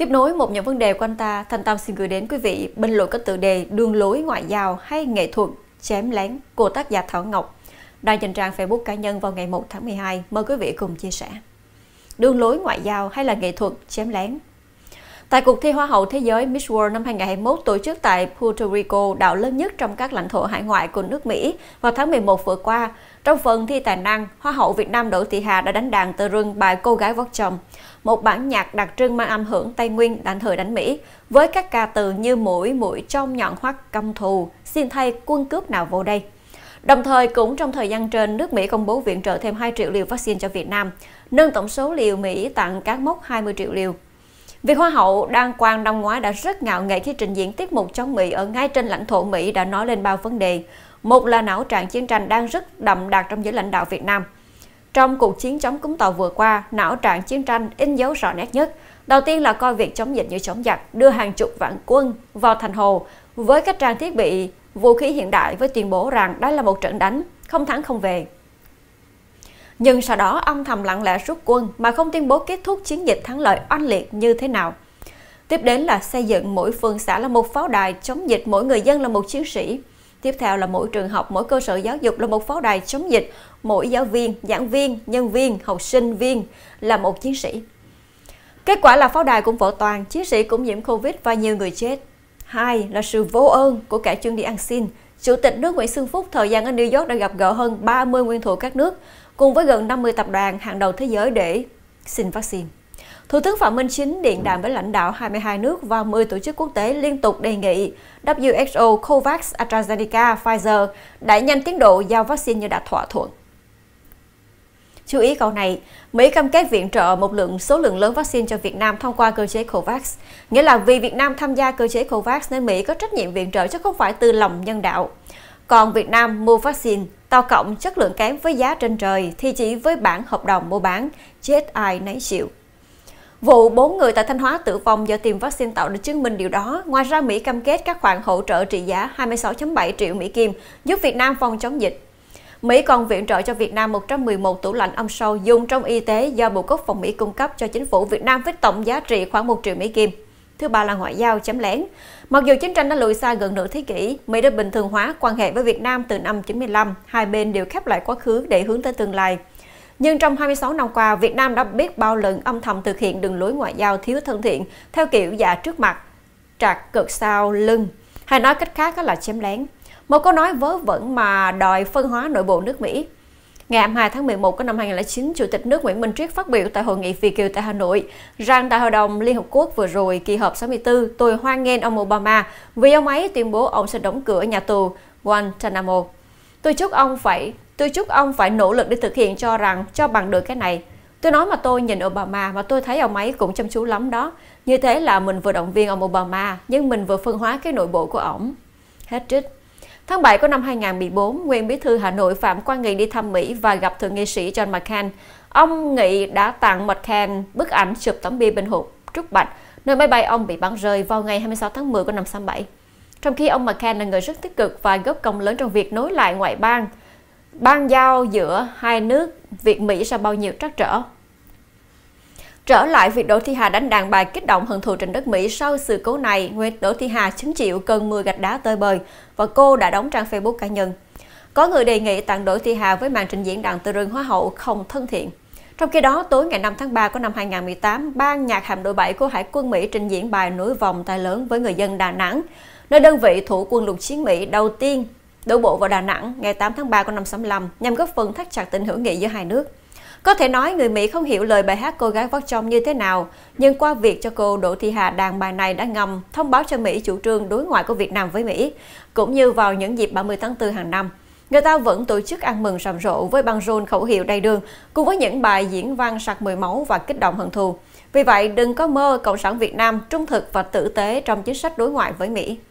Tiếp nối một những vấn đề quanh ta, Thanh Tâm xin gửi đến quý vị bình luận có tựa đề Đường lối ngoại giao hay nghệ thuật chém lén của tác giả Thảo Ngọc đang trên trang Facebook cá nhân vào ngày 1 tháng 12. Mời quý vị cùng chia sẻ. Đường lối ngoại giao hay là nghệ thuật chém lén Tại cuộc thi Hoa hậu Thế giới Miss World năm 2021 tổ chức tại Puerto Rico, đảo lớn nhất trong các lãnh thổ hải ngoại của nước Mỹ, vào tháng 11 vừa qua, trong phần thi tài năng, Hoa hậu Việt Nam Đỗ Thị Hà đã đánh đàn tờ rưng bài Cô gái vót chồng, một bản nhạc đặc trưng mang âm hưởng Tây Nguyên đàn thời đánh Mỹ, với các ca từ như mũi, mũi trong nhọn hoắt, căm thù, xin thay quân cướp nào vô đây. Đồng thời, cũng trong thời gian trên, nước Mỹ công bố viện trợ thêm 2 triệu liều vaccine cho Việt Nam, nâng tổng số liều Mỹ tặng các mốc 20 triệu liều. Vị Hoa hậu Đan Quang năm ngoái đã rất ngạo nghễ khi trình diễn tiết mục chống Mỹ ở ngay trên lãnh thổ Mỹ đã nói lên bao vấn đề. Một là não trạng chiến tranh đang rất đậm đặc trong giới lãnh đạo Việt Nam. Trong cuộc chiến chống cúng tàu vừa qua, não trạng chiến tranh in dấu rõ nét nhất. Đầu tiên là coi việc chống dịch như chống giặc, đưa hàng chục vạn quân vào thành hồ với các trang thiết bị vũ khí hiện đại với tuyên bố rằng đó là một trận đánh, không thắng không về nhưng sau đó ông thầm lặng lẽ rút quân mà không tuyên bố kết thúc chiến dịch thắng lợi oanh liệt như thế nào. Tiếp đến là xây dựng mỗi phường xã là một pháo đài chống dịch, mỗi người dân là một chiến sĩ. Tiếp theo là mỗi trường học, mỗi cơ sở giáo dục là một pháo đài chống dịch, mỗi giáo viên, giảng viên, nhân viên, học sinh viên là một chiến sĩ. Kết quả là pháo đài cũng vỡ toàn, chiến sĩ cũng nhiễm Covid và nhiều người chết. Hai là sự vô ơn của cả chuyên đi ăn xin. Chủ tịch nước Nguyễn Xuân Phúc thời gian ở New York đã gặp gỡ hơn 30 nguyên thủ các nước cùng với gần 50 tập đoàn hàng đầu thế giới để xin vaccine. Thủ tướng Phạm Minh Chính điện đàm với lãnh đạo 22 nước và 10 tổ chức quốc tế liên tục đề nghị WHO, COVAX, AstraZeneca, Pfizer đẩy nhanh tiến độ giao vaccine như đã thỏa thuận. Chú ý câu này, Mỹ cam kết viện trợ một lượng số lượng lớn vaccine cho Việt Nam thông qua cơ chế COVAX. Nghĩa là vì Việt Nam tham gia cơ chế COVAX nên Mỹ có trách nhiệm viện trợ chứ không phải từ lòng nhân đạo. Còn Việt Nam mua vaccine Tàu cộng chất lượng kém với giá trên trời thì chỉ với bản hợp đồng mua bán, chết ai nấy chịu. Vụ 4 người tại Thanh Hóa tử vong do tiêm vaccine tạo được chứng minh điều đó. Ngoài ra, Mỹ cam kết các khoản hỗ trợ trị giá 26.7 triệu Mỹ Kim giúp Việt Nam phòng chống dịch. Mỹ còn viện trợ cho Việt Nam 111 tủ lạnh âm sâu dùng trong y tế do Bộ Quốc phòng Mỹ cung cấp cho chính phủ Việt Nam với tổng giá trị khoảng 1 triệu Mỹ Kim thứ ba là ngoại giao chém lén. Mặc dù chiến tranh đã lùi xa gần nửa thế kỷ, Mỹ đã bình thường hóa quan hệ với Việt Nam từ năm 95, hai bên đều khép lại quá khứ để hướng tới tương lai. Nhưng trong 26 năm qua, Việt Nam đã biết bao lần âm thầm thực hiện đường lối ngoại giao thiếu thân thiện, theo kiểu giả trước mặt, trạc cực sau lưng, hay nói cách khác là chém lén. Một câu nói vớ vẩn mà đòi phân hóa nội bộ nước Mỹ. Ngày 2 tháng 11 của năm 2009, Chủ tịch nước Nguyễn Minh Triết phát biểu tại Hội nghị Việt Kiều tại Hà Nội rằng tại Hội đồng Liên Hợp Quốc vừa rồi, kỳ họp 64, tôi hoan nghênh ông Obama vì ông ấy tuyên bố ông sẽ đóng cửa nhà tù Guantanamo. Tôi chúc ông phải tôi chúc ông phải nỗ lực để thực hiện cho rằng cho bằng được cái này. Tôi nói mà tôi nhìn Obama mà tôi thấy ông ấy cũng chăm chú lắm đó. Như thế là mình vừa động viên ông Obama, nhưng mình vừa phân hóa cái nội bộ của ổng. Hết trích. Tháng 7 của năm 2014, nguyên bí thư Hà Nội Phạm Quang Nghị đi thăm Mỹ và gặp thượng nghị sĩ John McCain. Ông Nghị đã tặng McCain bức ảnh chụp tấm bia bên hộp Trúc Bạch, nơi máy bay ông bị bắn rơi vào ngày 26 tháng 10 của năm 67. Trong khi ông McCain là người rất tích cực và góp công lớn trong việc nối lại ngoại bang, ban giao giữa hai nước Việt Mỹ sau bao nhiêu trắc trở. Trở lại việc Đỗ Thị Hà đánh đàn bài kích động hận thù trên đất Mỹ sau sự cố này, Nguyệt Đỗ Thị Hà chứng chịu cơn mưa gạch đá tơi bời và cô đã đóng trang Facebook cá nhân. Có người đề nghị tặng Đỗ Thị Hà với màn trình diễn đàn từ rừng hóa hậu không thân thiện. Trong khi đó, tối ngày 5 tháng 3 của năm 2018, ban nhạc hạm đội 7 của Hải quân Mỹ trình diễn bài Núi vòng tay lớn với người dân Đà Nẵng, nơi đơn vị thủ quân lục chiến Mỹ đầu tiên đổ bộ vào Đà Nẵng ngày 8 tháng 3 của năm 65 nhằm góp phần thắt chặt tình hữu nghị giữa hai nước. Có thể nói người Mỹ không hiểu lời bài hát cô gái vót trong như thế nào, nhưng qua việc cho cô Đỗ Thị Hà đàn bài này đã ngầm thông báo cho Mỹ chủ trương đối ngoại của Việt Nam với Mỹ, cũng như vào những dịp 30 tháng 4 hàng năm. Người ta vẫn tổ chức ăn mừng rầm rộ với băng rôn khẩu hiệu đầy đường, cùng với những bài diễn văn sặc mùi máu và kích động hận thù. Vì vậy, đừng có mơ Cộng sản Việt Nam trung thực và tử tế trong chính sách đối ngoại với Mỹ.